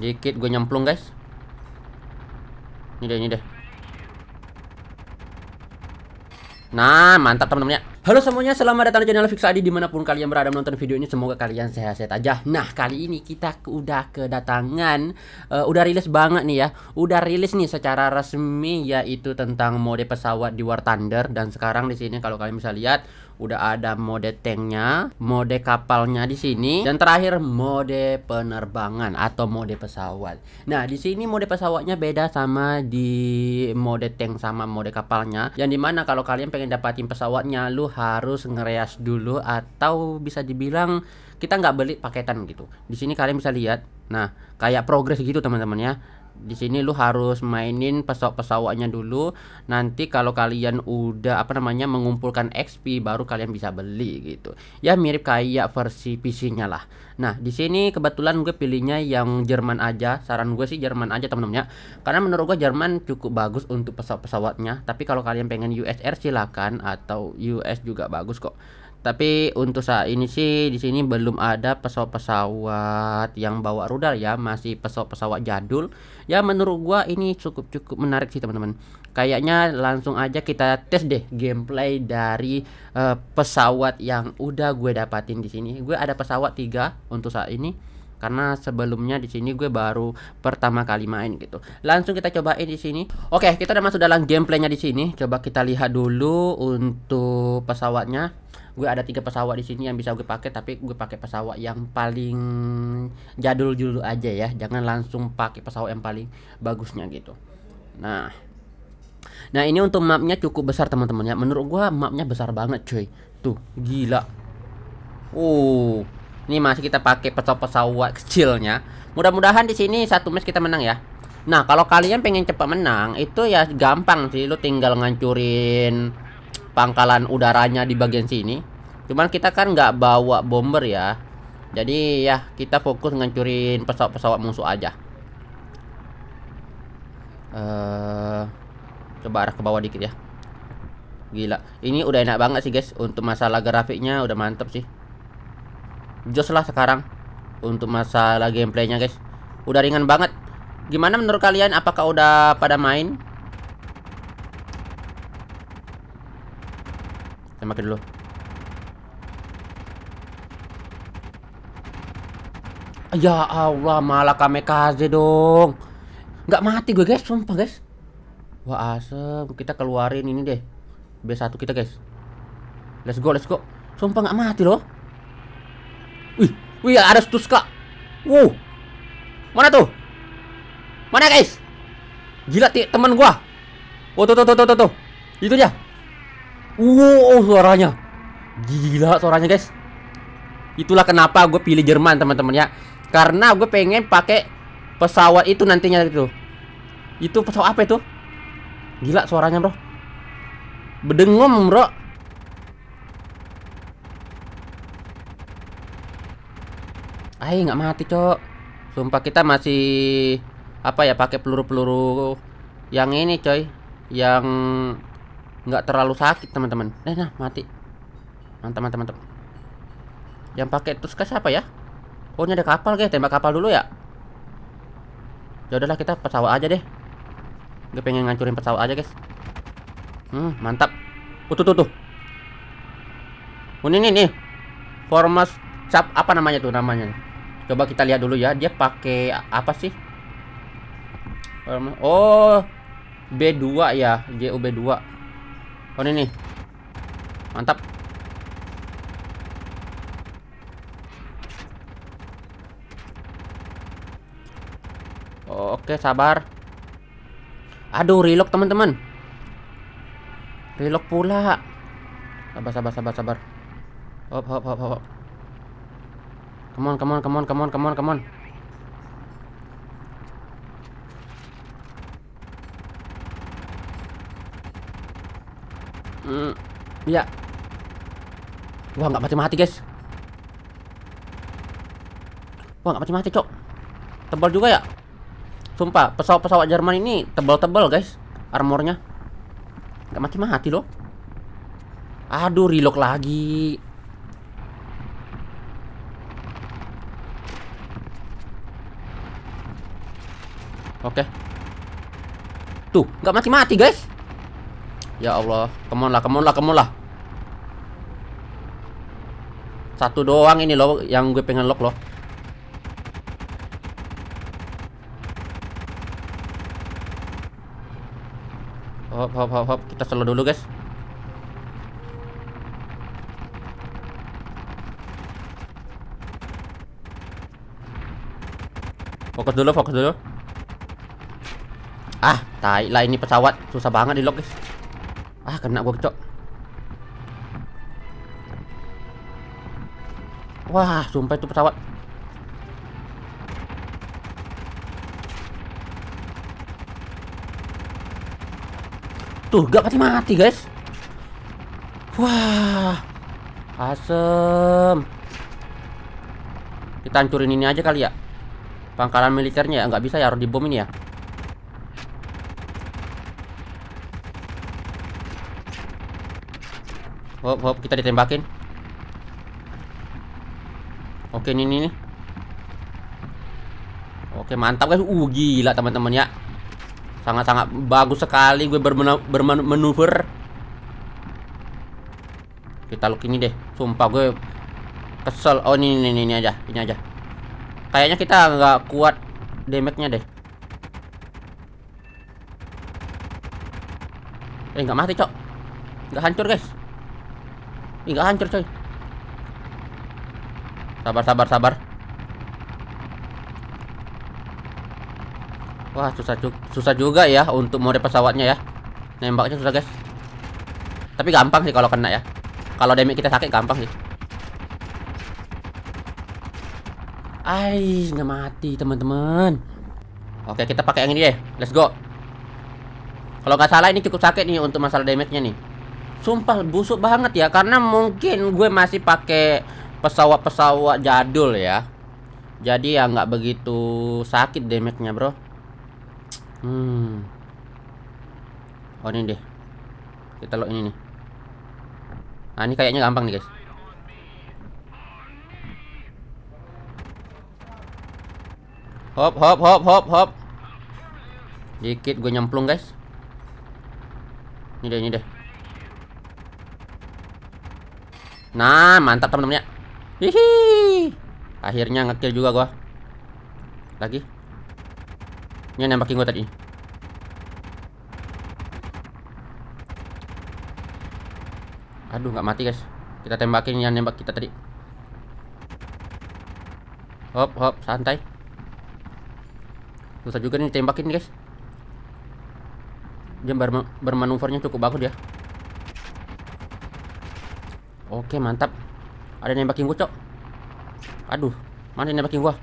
Dikit gue nyemplung guys Ini deh ini deh Nah mantap temennya. temennya Halo semuanya, selamat datang di channel Fix Adi dimanapun kalian berada menonton video ini semoga kalian sehat-sehat aja. Nah kali ini kita udah kedatangan, uh, udah rilis banget nih ya, udah rilis nih secara resmi yaitu tentang mode pesawat di War Thunder dan sekarang di sini kalau kalian bisa lihat udah ada mode tanknya, mode kapalnya di sini, dan terakhir mode penerbangan atau mode pesawat. Nah, di sini mode pesawatnya beda sama di mode tank sama mode kapalnya. Yang dimana kalau kalian pengen dapatin pesawatnya, lu harus ngerias dulu atau bisa dibilang kita nggak beli paketan gitu. Di sini kalian bisa lihat, nah kayak progres gitu teman-teman ya di sini lu harus mainin pesawat-pesawatnya dulu. Nanti kalau kalian udah apa namanya mengumpulkan XP baru kalian bisa beli gitu. Ya mirip kayak versi PC-nya lah. Nah, di sini kebetulan gue pilihnya yang Jerman aja. Saran gue sih Jerman aja temen-temen Karena menurut gue Jerman cukup bagus untuk pesawat-pesawatnya. Tapi kalau kalian pengen USR silakan atau US juga bagus kok tapi untuk saat ini sih di sini belum ada pesawat-pesawat yang bawa rudal ya masih pesawat-pesawat jadul ya menurut gua ini cukup cukup menarik sih teman-teman kayaknya langsung aja kita tes deh gameplay dari uh, pesawat yang udah gue dapatin di sini gue ada pesawat tiga untuk saat ini karena sebelumnya di sini gue baru pertama kali main gitu. Langsung kita cobain di sini. Oke, kita udah masuk dalam gameplaynya di sini. Coba kita lihat dulu untuk pesawatnya. Gue ada tiga pesawat di sini yang bisa gue pakai, tapi gue pakai pesawat yang paling jadul dulu aja ya. Jangan langsung pakai pesawat yang paling bagusnya gitu. Nah, nah ini untuk mapnya cukup besar teman-teman ya. Menurut gue mapnya besar banget cuy. Tuh, gila. Oh, ini masih kita pakai pesawat-pesawat kecilnya. Mudah-mudahan di sini satu match kita menang ya. Nah, kalau kalian pengen cepat menang, itu ya gampang sih. Lu tinggal ngancurin pangkalan udaranya di bagian sini. Cuman kita kan nggak bawa bomber ya. Jadi ya kita fokus ngancurin pesawat-pesawat musuh aja. Uh, coba arah ke bawah dikit ya. Gila, ini udah enak banget sih guys. Untuk masalah grafiknya udah mantep sih joss lah sekarang untuk masalah gameplaynya guys udah ringan banget gimana menurut kalian apakah udah pada main saya makin dulu ya Allah malah kamekaze dong nggak mati gue guys sumpah guys wah asem kita keluarin ini deh B1 kita guys let's go let's go sumpah nggak mati loh Wih, wih ada kak. Wow. Mana tuh? Mana guys? Gila teman gua. Oh, tuh, tuh, tuh, tuh, tuh. Itu dia. Wow, suaranya. Gila suaranya, guys. Itulah kenapa gue pilih Jerman, teman-teman ya. Karena gue pengen pakai pesawat itu nantinya itu. Itu pesawat apa itu? Gila suaranya, Bro. Bedengom, Bro. Ayo nggak mati cok Sumpah kita masih Apa ya pakai peluru-peluru Yang ini coy Yang nggak terlalu sakit teman-teman Eh nah mati Mantap mantap mantap Yang pakai terus ke siapa ya Oh ini ada kapal guys Tembak kapal dulu ya Ya udahlah kita pesawat aja deh Gue pengen ngancurin pesawat aja guys Hmm mantap Oh tuh tuh tuh Oh ini nih. Formas cap apa namanya tuh namanya Coba kita lihat dulu ya, dia pakai apa sih? Oh, B2 ya, JUB2. Oh, ini nih. Mantap. Oke, sabar. Aduh, reload teman-teman. reload pula. Sabar, sabar, sabar, sabar. Hop, hop, hop, hop. Come on, come on, come on, come on, come on, come on. Hmm, ya. Wah, nggak mati-mati, guys. Wah, nggak mati-mati, cok. Tebal juga ya. Sumpah, pesawat-pesawat Jerman ini tebal-tebal, guys. Armornya. Nggak mati-mati loh. Aduh, reload lagi. Oke. Okay. Tuh, nggak mati-mati, guys. Ya Allah, kemon lah, kemon lah, kemon lah. Satu doang ini loh yang gue pengen lock loh. Hop hop hop hop, kita selo dulu guys. Fokus dulu, fokus dulu. Ah, tai lah ini pesawat. Susah banget di lock, guys. Ah, kena gua kecok. Wah, sumpah itu pesawat. Tuh, gak mati-mati, guys. Wah. Asem. Kita hancurin ini aja kali ya. Pangkalan militernya ya, nggak bisa ya harus dibom ini ya. Hop, hop, kita ditembakin. Oke, ini nih. Oke, mantap guys. Uh, gila teman-teman ya. Sangat-sangat bagus sekali gue bermanuver. Kita look ini deh. Sumpah gue kesel. Oh, ini ini, ini aja, ini aja. Kayaknya kita nggak kuat damage-nya deh. Eh nggak mati cok Nggak hancur guys Ih, gak hancur coy Sabar, sabar, sabar Wah, susah, susah juga ya Untuk mode pesawatnya ya Nembaknya susah guys Tapi gampang sih kalau kena ya Kalau damage kita sakit gampang sih Ay, nggak mati teman-teman Oke, kita pakai yang ini deh Let's go Kalau nggak salah ini cukup sakit nih Untuk masalah damage-nya nih sumpah busuk banget ya karena mungkin gue masih pakai pesawat-pesawat jadul ya jadi ya nggak begitu sakit damage-nya bro hmm oh ini deh kita lo ini nih nah ini kayaknya gampang nih guys hop hop hop hop hop dikit gue nyemplung guys ini deh ini deh Nah, mantap teman-teman ya. Hihi. Akhirnya ngekill juga gua. Lagi. Ini nembakin gua tadi. Aduh, nggak mati, guys. Kita tembakin yang nembak kita tadi. Hop, hop, santai. Susah juga nih tembakin, guys. Dia bermanuvernya cukup bagus Ya. Oke mantap Ada yang nembakin gue cok Aduh Mana yang nembakin gue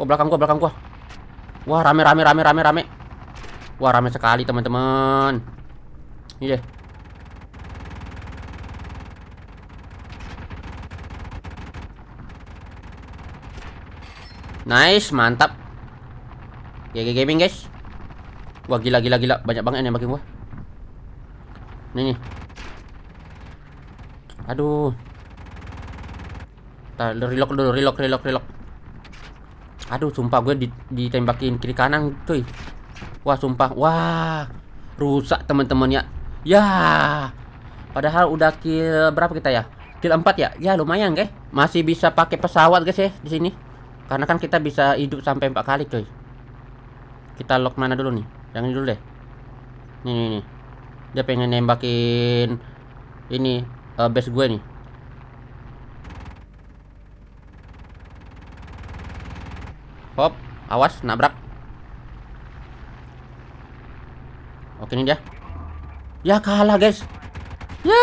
Oh belakang gue belakang gue Wah rame rame rame rame rame Wah rame sekali teman-teman Ini deh Nice, mantap. GG Gaming, guys. Wah, gila gila gila, banyak banget yang nembakin gue Ini. nih. Aduh. Tar, relock dulu, relock, relock, relock. Aduh, sumpah gue ditembakin kiri kanan, cuy. Wah, sumpah. Wah. Rusak teman temannya ya. Ya. Padahal udah kill berapa kita ya? Kill 4 ya? Ya, lumayan, guys. Masih bisa pakai pesawat, guys ya di sini. Karena kan kita bisa hidup sampai 4 kali, cuy. Kita lock mana dulu nih? Yang ini dulu deh. Nih, nih, nih. Dia pengen nembakin ini uh, base gue nih hop awas nabrak oke ini dia ya kalah guys ya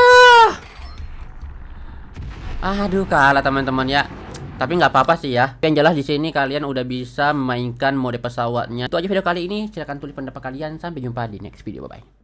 aduh kalah teman-teman ya tapi nggak apa-apa sih ya. Yang jelas di sini kalian udah bisa memainkan mode pesawatnya. Itu aja video kali ini. Silahkan tulis pendapat kalian. Sampai jumpa di next video. Bye-bye.